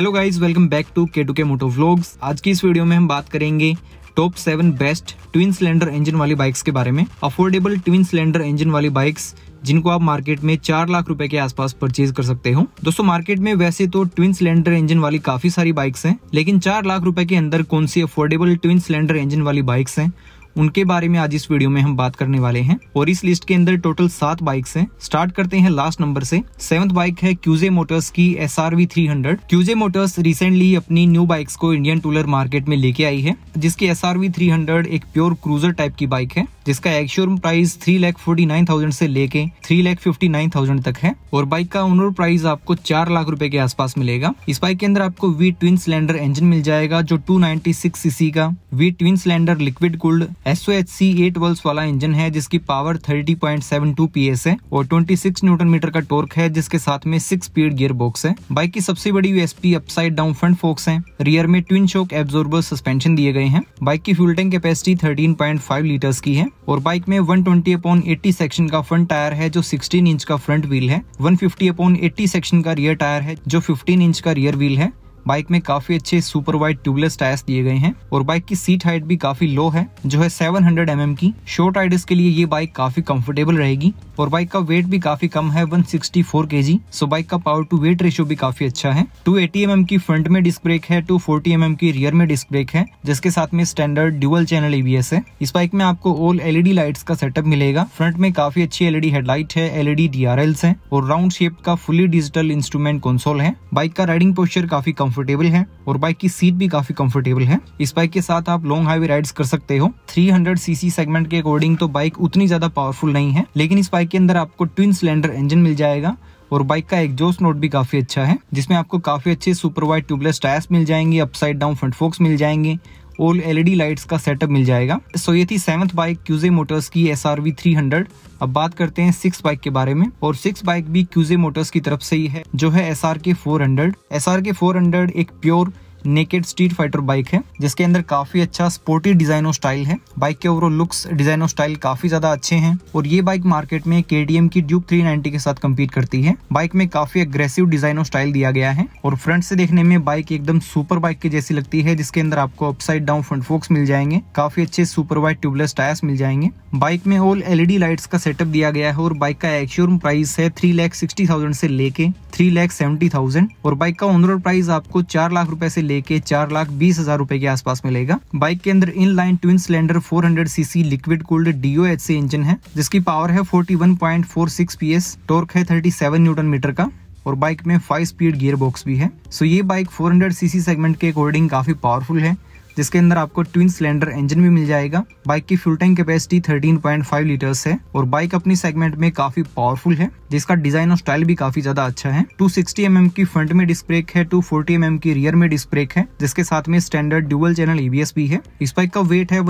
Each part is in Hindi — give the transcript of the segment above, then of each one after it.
Hello guys welcome back to K to K moto vlogs आज की इस वीडियो में हम बात करेंगे top seven best twin cylinder engine वाली बाइक्स के बारे में अफोर्डेबल ट्विन सिलेंडर इंजन वाली बाइक्स जिनको आप मार्केट में चार लाख रुपए के आसपास परचेज कर सकते हो दोस्तों मार्केट में वैसे तो ट्विन सिलेंडर इंजन वाली काफी सारी बाइक्स हैं लेकिन चार लाख रुपए के अंदर कौन सी अफोर्डेबल ट्विन सिलेंडर इंजन वाली बाइक्स हैं उनके बारे में आज इस वीडियो में हम बात करने वाले हैं और इस लिस्ट के अंदर टोटल सात बाइक्स हैं स्टार्ट करते हैं लास्ट नंबर से सेवंथ बाइक है क्यूजे मोटर्स की S R V three hundred QJ motors recently अपनी न्यू बाइक्स को इंडियन टूलर मार्केट में लेके आई है जिसकी S R V three hundred एक प्योर क्रूजर टाइप की बाइक है जिसका ex showroom price three lakh forty nine thousand से लेके three lakh fifty nine thousand तक है और बाइक का ओनर प्राइस आपको चार लाख रुपए के आसपास मिलेगा इस बाइक के अंदर आपको वी ट्विन सिलेंडर इंजन मिल जाएगा जो टू नाइनटी सिक्स सीसी का V twin cylinder liquid cooled S O H C वर्ल्स वाला इंजन है जिसकी पावर 30.72 एस है और 26 न्यूटन मीटर का टोर्क है जिसके साथ में सिक्स स्पीड गियर बॉक्स है बाइक की सबसे बड़ी USP upside down front forks है रियर में ट्विन शोक एब्जॉर्बर सस्पेंशन दिए गए हैं बाइक की fuel tank capacity five litres की है और बाइक में one twenty upon eighty section का फ्रंट टायर है जो सिक्सटीन इंच का फ्रंट व्हील है one fifty upon eighty section का रियर टायर है जो फिफ्टीन इंच का रियर व्हील है बाइक में काफी अच्छे सुपर वाइड ट्यूबलेस टायर्स दिए गए हैं और बाइक की सीट हाइट भी काफी लो है जो है 700 हंड्रेड mm की शोर्ट राइडर्स के लिए ये बाइक काफी कंफर्टेबल रहेगी और बाइक का वेट भी काफी कम है 164 sixty four K G so bike का पावर टू वेट रेशियो भी काफी अच्छा है टू एटी mm की फ्रंट में डिस्क ब्रेक है टू फोर्टी mm की रियर में डिस्क ब्रेक है जिसके साथ में स्टैंडर्ड ड्यूअल चैनल एवीएस है इस बाइक में आपको ऑल एलईडी लाइट्स का सेटअप मिलेगा फ्रंट में काफी अच्छी एलईडी हेडलाइट e है एलईडी डीआरएल्स है और राउंड शेप का फुली डिजिटल इंस्ट्रूमेंट कंसोल है बाइक का राइडिंग पोस्चर काफी कम कंफर्टेबल है और बाइक की सीट भी काफी कंफर्टेबल है इस बाइक के साथ आप लॉन्ग हाईवे राइड्स कर सकते हो 300 सीसी सेगमेंट के अकॉर्डिंग तो बाइक उतनी ज्यादा पावरफुल नहीं है लेकिन इस बाइक के अंदर आपको ट्विन सिलेंडर इंजन मिल जाएगा और बाइक का एग्जॉस्ट नोट भी काफी अच्छा है जिसमें आपको काफी अच्छे सुपर वाइट ट्यूबलेस टायर्स मिल जाएंगे अपसाइड डाउन फ्रंट फोक्स मिल जाएंगे और एलईडी लाइट्स का सेटअप मिल जाएगा सो ये थी सेवन्थ बाइक क्यूजे मोटर्स की S R V three hundred अब बात करते हैं सिक्स बाइक के बारे में और सिक्स बाइक भी क्यूजे मोटर्स की तरफ से ही है जो है S R K four hundred S R K four hundred एक pure naked street fighter bike है जिसके अंदर काफी अच्छा स्पोर्टी डिजाइन और स्टाइल है बाइक के ओवरऑल लुक्स डिजाइन और स्टाइल काफी ज्यादा अच्छे हैं और ये बाइक मार्केट में के की ड्यूक 390 के साथ कम्पीट करती है बाइक में काफी अग्रेसिव डिजाइन और स्टाइल दिया गया है और फ्रंट से देखने में बाइक एकदम सुपर बाइक की जैसी लगती है जिसके अंदर आपको अपसाइड डाउन फ्रंट फोक्स मिल जाएंगे काफी अच्छे सुपर वाइट ट्यूबलेस टायर्स मिल जाएंगे बाइक में ऑल एलईडी लाइट्स का सेटअप दिया गया है और बाइक का एक्श्योर प्राइस है थ्री लैख सिक्सटी थाउजेंड से लेके थ्री लैख सेवेंटी थाउजेंड और बाइक का ऑनरोड प्राइस आपको चार लाख रूपये से लेके चार लाख बीस हजार रुपए के आसपास मिलेगा बाइक के अंदर inline twin cylinder 400 cc liquid cooled DOHC engine है जिसकी पावर है 41.46 पीएस टॉर्क है 37 न्यूटन मीटर का और बाइक में फाइव स्पीड गियर बॉक्स भी है सो ये बाइक 400 सीसी सेगमेंट के अकॉर्डिंग काफी पावरफुल है जिसके अंदर आपको ट्विन सिलेंडर इंजन भी मिल जाएगा बाइक की फ्यूल टैंक कैपेसिटी 13.5 लीटर्स है और बाइक अपनी सेगमेंट में काफी पावरफुल है जिसका डिजाइन और स्टाइल भी काफी ज्यादा अच्छा है 260 सिक्सटी mm की फ्रंट में डिस्क ब्रेक है 240 फोर्टी mm की रियर में डिस्क ब्रेक है जिसके साथ में स्टैंडर्ड ड्यूबल चैनल ईबीएस भी है इस बाइक का वेट है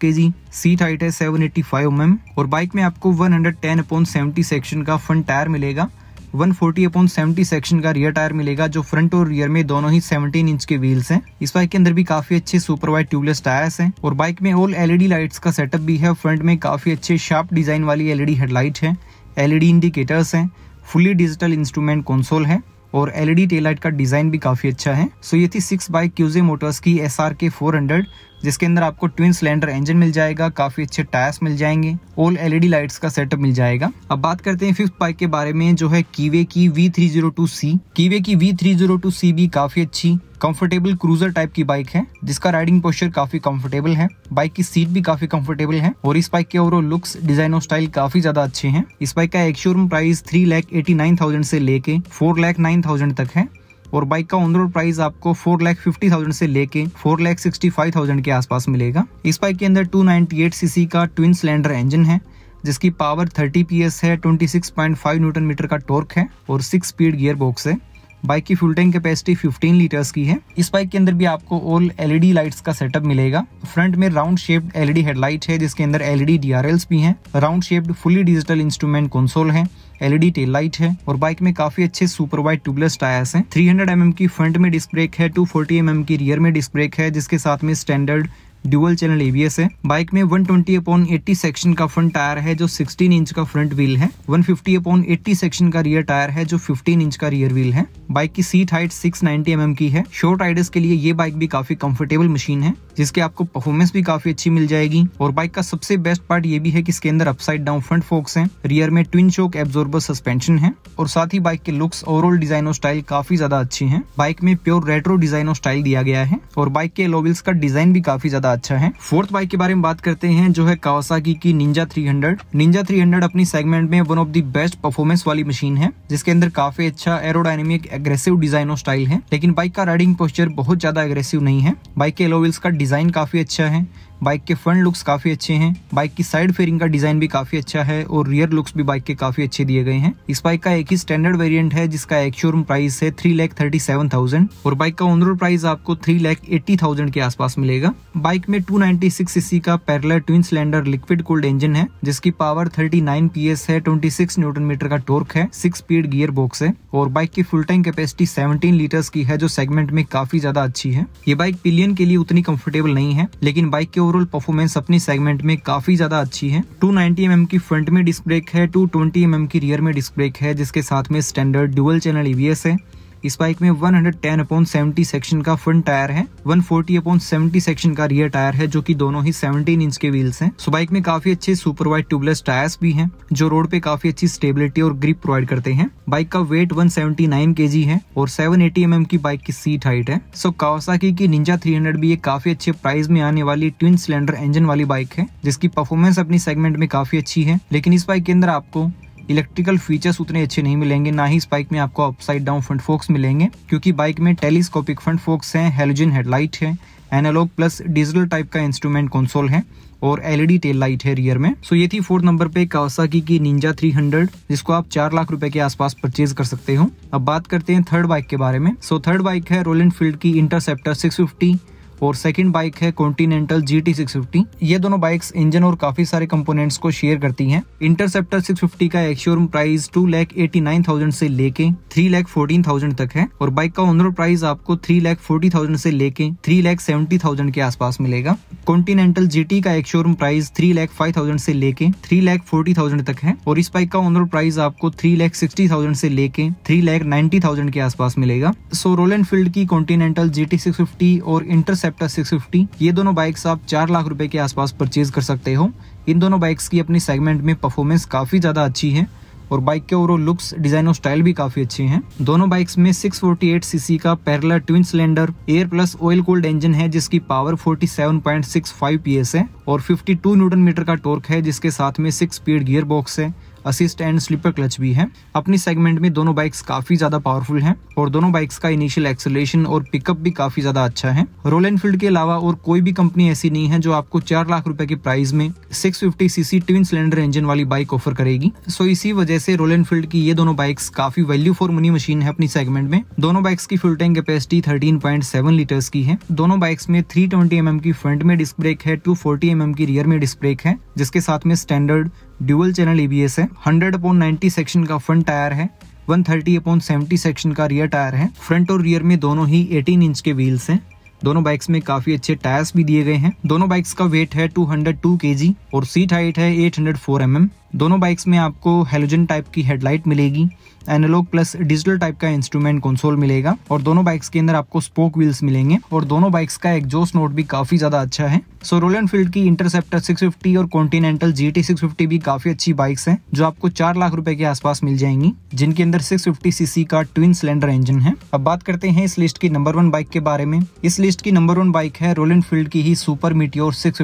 के जी सीट हाइट है सेवन एम mm और बाइक में आपको 110 अपॉन सेवेंटी सेक्शन का फ्रंट टायर मिलेगा one forty upon seventy section का रियर टायर मिलेगा जो फ्रंट और रियर में दोनों ही सेवनटीन इंच के व्हील्स हैं इस बाइक के अंदर भी काफी अच्छे सुपर वाइट ट्यूबलेस टायर्स हैं और बाइक में ऑल एलईडी लाइट्स का सेटअप भी है फ्रंट में काफी अच्छे शार्प डिजाइन वाली एलईडी हेडलाइट है एलईडी इंडिकेटर्स है फुली डिजिटल इंस्ट्रूमेंट कंसोल है और एलईडी टेल लाइट का डिजाइन भी काफी अच्छा है सो so ये थी सिक्स बाइक क्यूजे मोटर्स की S R K four hundred जिसके अंदर आपको ट्विन सिलेंडर इंजन मिल जाएगा काफी अच्छे टायर्स मिल जाएंगे ऑल एलईडी लाइट्स का सेटअप मिल जाएगा अब बात करते हैं फिफ्थ बाइक के बारे में जो है कीवे की V three zero two C Keeway की V three zero two C भी काफी अच्छी कंफर्टेबल क्रूजर टाइप की बाइक है जिसका राइडिंग पोस्चर काफी कंफर्टेबल है बाइक की सीट भी काफी कंफर्टेबल है और इस बाइक के ओवरऑल लुक्स डिजाइन और स्टाइल काफी ज्यादा अच्छे हैं इस बाइक का ex showroom price three lakh eighty nine thousand से लेके फोर लैख नाइन थाउजेंड तक है और बाइक का ऑन रोड प्राइस आपको फोर लैख फिफ्टी थाउजेंड से लेके four lakh sixty five thousand के आसपास मिलेगा इस बाइक के अंदर टू नाइनटी एट सीसी का ट्विन सिलेंडर इंजन है जिसकी पावर पी एस है twenty six point five newton metre का टॉर्क है और सिक्स स्पीड गियर बॉक्स है बाइक की फ्यूल टैंक कैपेसिटी 15 लीटर्स की है इस बाइक के अंदर भी आपको ऑल एलईडी लाइट्स का सेटअप मिलेगा फ्रंट में राउंड शेप्ड एलईडी हेडलाइट है जिसके अंदर एलईडी डीआरएल्स e भी हैं round shaped fully digital instrument console है एलईडी टेल लाइट है और बाइक में काफी अच्छे सुपर वाइड ट्यूबलेस टायर्स हैं 300 हंड्रेड mm की फ्रंट में डिस्क ब्रेक है 240 फोर्टी mm की रियर में डिस्क ब्रेक है जिसके साथ में स्टैंडर्ड ड्यूअल चैनल एबीएस है बाइक में 120 ट्वेंटी अपॉन एट्टी सेक्शन का फ्रंट टायर है जो 16 इंच का फ्रंट व्हील है 150 फिफ्टी अपॉन एट्टी सेक्शन का रियर टायर है जो 15 इंच का रियर व्हील है बाइक की सीट हाइट 690 नाइनटी mm की है शॉर्ट राइडर्स के लिए ये बाइक भी काफी कंफर्टेबल मशीन है जिसके आपको परफॉर्मेंस भी काफी अच्छी मिल जाएगी और बाइक का सबसे बेस्ट पार्ट ये भी है की इसके अंदर अपसाइड डाउन फ्रंट फोक्स है रियर में ट्विन चोक एब्जॉर्बर सस्पेंशन है और साथ ही बाइक के लुक्स ओवरऑल डिजाइन और स्टाइल काफी ज्यादा अच्छी है बाइक में प्योर रेट्रो डिजाइन और स्टाइल दिया गया है और बाइक के एलोविल्स का डिजाइन भी काफी ज्यादा ज्यादा अच्छा है फोर्थ बाइक के बारे में बात करते हैं जो है कावासाकी की निंजा 300 निंजा थ्री अपनी सेगमेंट में one of the best performance वाली मशीन है जिसके अंदर काफी अच्छा एरोडाइनमिक एग्रेसिव डिजाइन और स्टाइल है लेकिन बाइक का राइडिंग पोस्चर बहुत ज्यादा एग्रेसिव नहीं है बाइक के एलोविल्स का डिजाइन काफी अच्छा है बाइक के फ्रंट लुक्स काफ़ी अच्छे हैं बाइक की साइड फेयरिंग का डिज़ाइन भी काफ़ी अच्छा है और रियर लुक्स भी बाइक के काफ़ी अच्छे दिए गए हैं इस बाइक का एक ही स्टैंडर्ड वेरियंट है जिसका एक शोरूम प्राइस है three lakh thirty seven thousand और बाइक का ऑन प्राइस आपको थ्री लैख एट्टी थाउजेंड के आसपास मिलेगा बाइक में टू नाइनटी सिक्स सीसी का parallel twin cylinder liquid cooled engine है जिसकी power thirty nine P S है ट्वेंटी सिक्स न्यूटन मीटर का टोर्क है सिक्स स्पीड गियर बॉक्स है और बाइक की fuel tank capacity seventeen litres की है जो सेगमेंट में काफी ज्यादा अच्छी है ये बाइक पिलियन के लिए उतनी कंफर्टेबल नहीं है लेकिन बाइक के ओवरऑल परफॉर्मेंस अपनी सेगमेंट में काफी ज्यादा अच्छी है टू नाइनटी mm की फ्रंट में डिस्क ब्रेक है टू ट्वेंटी mm की रियर में डिस्क ब्रेक है जिसके साथ में स्टैंडर्ड डुअल चैनल ईवीएस है इस बाइक में 110 hundred ten upon seventy section का फ्रंट टायर है 140 फोर्टी अपॉन सेवेंटी सेक्शन का रियर टायर है जो कि दोनों ही 17 इंच के व्हील्स हैं सो बाइक में काफी अच्छे सुपर वाइड ट्यूबलेस टायर्स भी हैं जो रोड पे काफी अच्छी स्टेबिलिटी और ग्रिप प्रोवाइड करते हैं बाइक का वेट वन सेवेंटी है और सेवन एटी mm की बाइक की सीट हाइट है सो कावासाकी की निंजा थ्री भी एक काफी अच्छे प्राइस में आने वाली ट्विन सिलेंडर इंजन वाली बाइक है जिसकी परफॉर्मेंस अपनी सेगमेंट में काफी अच्छी है लेकिन इस बाइक के अंदर आपको इलेक्ट्रिकल फीचर्स उतने अच्छे नहीं मिलेंगे ना ही इस बाइक में आपको अपसाइड डाउन फ्रंट फोक्स मिलेंगे क्योंकि बाइक में टेलीस्कोपिक फ्रंट फोक्स हैं हेलोजिन हेडलाइट e है एनालॉग प्लस डिजिटल टाइप का इंस्ट्रूमेंट कंसोल है और एलईडी टेल लाइट है रियर में सो ये थी फोर्थ नंबर पे कावासाकी की निंजा 300 जिसको आप चार लाख रुपए के आसपास परचेज कर सकते हो अब बात करते हैं थर्ड बाइक के बारे में सो थर्ड बाइक है रोलेंड फील्ड की इंटरसेप्टर 650 और सेकंड बाइक है कॉन्टिनेंटल जी टी ये दोनों बाइक्स इंजन और काफी सारे कंपोनेंट्स को शेयर करती हैं इंटरसेप्टर 650 का ex showroom price two lakh eighty nine thousand से लेके थ्री लैख फोर्टीन थाउजेंड तक है और बाइक का ओनर प्राइस आपको थ्री लैख फोर्टी थाउजेंड से लेके थ्री लैख सेवेंटी थाउजेंड के आसपास मिलेगा कॉन्टिनेंटल जीटी का एक price three lakh five thousand से लेके थ्री लैख फोर्टी थाउजेंड तक है और इस बाइक का ओनर प्राइस आपको थ्री लैख सिक्सटी थाउजेंड से लेके थ्री लैख नाइन्टी थाउजेंड के आसपास मिलेगा सो रोल एनफील्ड की Continental G T six fifty और इंटरसेप्ट सेप्टा 650 ये दोनों बाइक्स आप चार लाख रुपए के आसपास परचेज कर सकते हो इन दोनों बाइक्स की अपनी सेगमेंट में परफॉर्मेंस काफ़ी ज़्यादा अच्छी है और बाइक के ओवरऑल लुक्स डिजाइन और स्टाइल भी काफी अच्छे हैं दोनों बाइक्स में 648 सीसी का parallel twin cylinder air plus oil cooled engine है जिसकी पावर 47.65 पीएस है और 52 न्यूटन मीटर का टॉर्क है जिसके साथ में सिक्स स्पीड गियर बॉक्स है असिस्ट एंड स्लीपर क्लच भी है अपनी सेगमेंट में दोनों बाइक्स काफी ज्यादा पावरफुल हैं और दोनों बाइक्स का इनिशियल एक्सेलेशन और पिकअप भी काफी ज्यादा अच्छा है रॉयल एनफील्ड के अलावा और कोई भी कंपनी ऐसी नहीं है जो आपको चार लाख रुपए के प्राइस में six fifty CC twin cylinder engine वाली बाइक ऑफर करेगी सो इसी वजह से रॉयल एनफील्ड की ये दोनों बाइक्स काफी वैल्यू फॉर मनी मशीन है अपनी सेगमेंट में दोनों बाइक्स की fuel tank capacity thirteen point seven litres की है दोनों बाइक्स में थ्री ट्वेंटी एम की फ्रंट में डिस्क ब्रेक है टू फोर्टी एम की रियर में डिस्क ब्रेक है जिसके साथ में स्टैंडर्ड ड्यूअल चैनल एबीएस है हंड्रेड अपॉन नाइनटी सेक्शन का फ्रंट टायर है one thirty upon seventy section का रियर टायर है फ्रंट और रियर में दोनों ही एटीन इंच के व्हील्स हैं दोनों बाइक्स में काफी अच्छे टायर्स भी दिए गए हैं दोनों बाइक्स का वेट है 202 हंड्रेड और सीट हाइट है 804 हंड्रेड mm. दोनों बाइक्स में आपको हेलोजन टाइप की हेडलाइट मिलेगी एनालॉग प्लस डिजिटल टाइप का इंस्ट्रूमेंट कंसोल मिलेगा और दोनों बाइक्स के अंदर आपको स्पोक व्हील्स मिलेंगे और दोनों बाइक्स का एग्जॉस्ट नोट भी काफी ज्यादा अच्छा है सो रोल फील्ड की इंटरसेप्टर 650 और कॉन्टिनेंटल जी टी भी काफी अच्छी बाइक्स हैं जो आपको चार लाख रुपए के आसपास मिल जाएंगी जिनके अंदर सिक्स सीसी का ट्विन सिलेंडर इंजन है अब बात करते हैं इस लिस्ट की नंबर वन बाइक के बारे में इस लिस्ट की नंबर वन बाइक है रोल फील्ड की ही सुपर मीटियोर सिक्स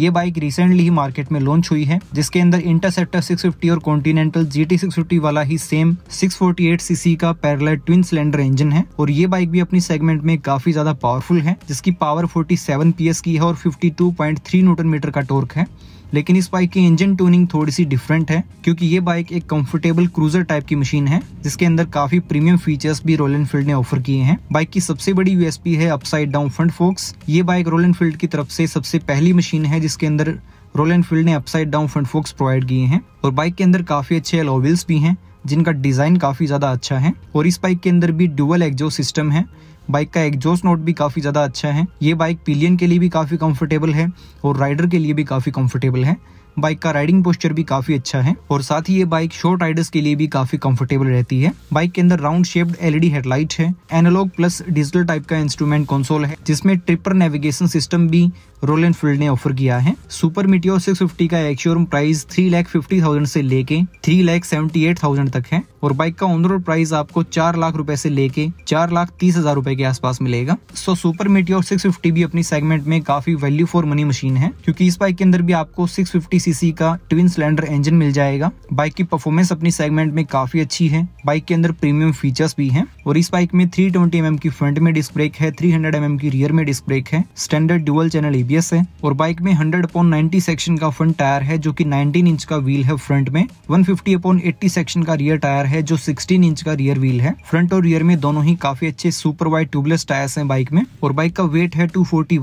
ये बाइक रिसेंटली ही मार्केट में लॉन्च हुई है जिसके अंदर इंटरसेप्ट सेक्टर 650 और कॉन्टिनेंटल GT 650 वाला ही सेम 648 सीसी का पैरल ट्विन सिलेंडर इंजन है और ये बाइक भी अपनी सेगमेंट में काफी ज्यादा पावरफुल है जिसकी पावर 47 पीएस की है और 52.3 न्यूटन मीटर का टोर्क है लेकिन इस बाइक की इंजन ट्यूनिंग थोड़ी सी डिफरेंट है क्योंकि ये बाइक एक कंफर्टेबल क्रूजर टाइप की मशीन है जिसके अंदर काफी प्रीमियम फीचर्स भी रोल एनफील्ड ने ऑफर किए हैं बाइक की सबसे बड़ी यूएसपी है अपसाइड डाउन फ्रंट फोक्स ये बाइक रोल एनफील्ड की तरफ से सबसे पहली मशीन है जिसके अंदर रॉयल एनफील्ड ने upside down front forks provide किए हैं और बाइक के अंदर काफी अच्छे एलोविल्स भी हैं जिनका डिजाइन काफी ज्यादा अच्छा है और इस बाइक के अंदर भी डुअल एग्जॉस्ट सिस्टम है बाइक का एग्जॉस्ट नोट भी काफी ज्यादा अच्छा है ये बाइक पिलियन के लिए भी काफी कंफर्टेबल है और राइडर के लिए भी काफी कंफर्टेबल है बाइक का राइडिंग पोस्चर भी काफी अच्छा है और साथ ही ये बाइक शॉर्ट राइडर्स के लिए भी काफी कंफर्टेबल रहती है बाइक के अंदर राउंड शेप्ड एलईडी हेडलाइट है एनालॉग प्लस डिजिटल टाइप का इंस्ट्रूमेंट कंसोल है जिसमें ट्रिपर नेविगेशन सिस्टम भी रोल एनफील्ड ने ऑफर किया है सुपर सिक्स फिफ्टी का ex showroom price three lakh fifty thousand से लेके three lakh seventy eight thousand तक है और बाइक का ऑन रोड प्राइस आपको चार लाख रुपए से लेके चार लाख तीस हजार रुपए के आसपास मिलेगा सो सुपर मिटियो फिफ्टी भी अपनी सेगमेंट में काफी वैल्यू फॉर मनी मशीन है क्यूँकी इस बाइक के अंदर भी आपको सी सीसी का ट्विन सिलेंडर इंजन मिल जाएगा बाइक की परफॉर्मेंस अपनी सेगमेंट में काफी अच्छी है बाइक के अंदर प्रीमियम फीचर्स भी है और इस बाइक में थ्री ट्वेंटी mm की फ्रंट में डिस्क ब्रेक है थ्री हंड्रेड mm की रियर में डिस्क ब्रेक है स्टैंडर्ड डुअल चैनल टीवीएस है और बाइक में हंड्रेड अपॉन नाइनटी सेक्शन का फ्रंट टायर है जो कि 19 इंच का व्हील है फ्रंट में 150 अपॉन एट्टी सेक्शन का रियर टायर है जो 16 इंच का रियर व्हील है फ्रंट और रियर में दोनों ही काफी अच्छे सुपर वाइड ट्यूबलेस टायर्स हैं बाइक में और बाइक का वेट है टू फोर्टी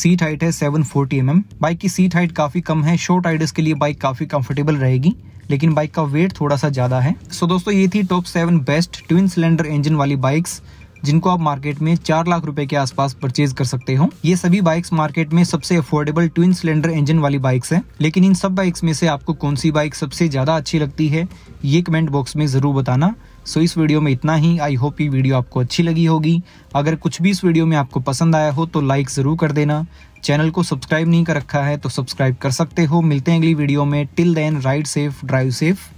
सीट हाइट है 740 फोर्टी mm. बाइक की सीट हाइट काफी कम है शॉर्ट राइडर्स के लिए बाइक काफी कंफर्टेबल रहेगी लेकिन बाइक का वेट थोड़ा सा ज्यादा है सो so दोस्तों ये थी top seven best twin cylinder engine वाली बाइक्स जिनको आप मार्केट में चार लाख रुपए के आसपास परचेज कर सकते हो ये सभी बाइक्स मार्केट में सबसे अफोर्डेबल ट्विन सिलेंडर इंजन वाली बाइक्स है लेकिन इन सब बाइक्स में से आपको कौन सी बाइक सबसे ज्यादा अच्छी लगती है ये कमेंट बॉक्स में जरूर बताना सो इस वीडियो में इतना ही आई होप ये वीडियो आपको अच्छी लगी होगी अगर कुछ भी इस वीडियो में आपको पसंद आया हो तो लाइक ज़रूर कर देना चैनल को सब्सक्राइब नहीं कर रखा है तो सब्सक्राइब कर सकते हो मिलते हैं अगली वीडियो में till then ride safe drive safe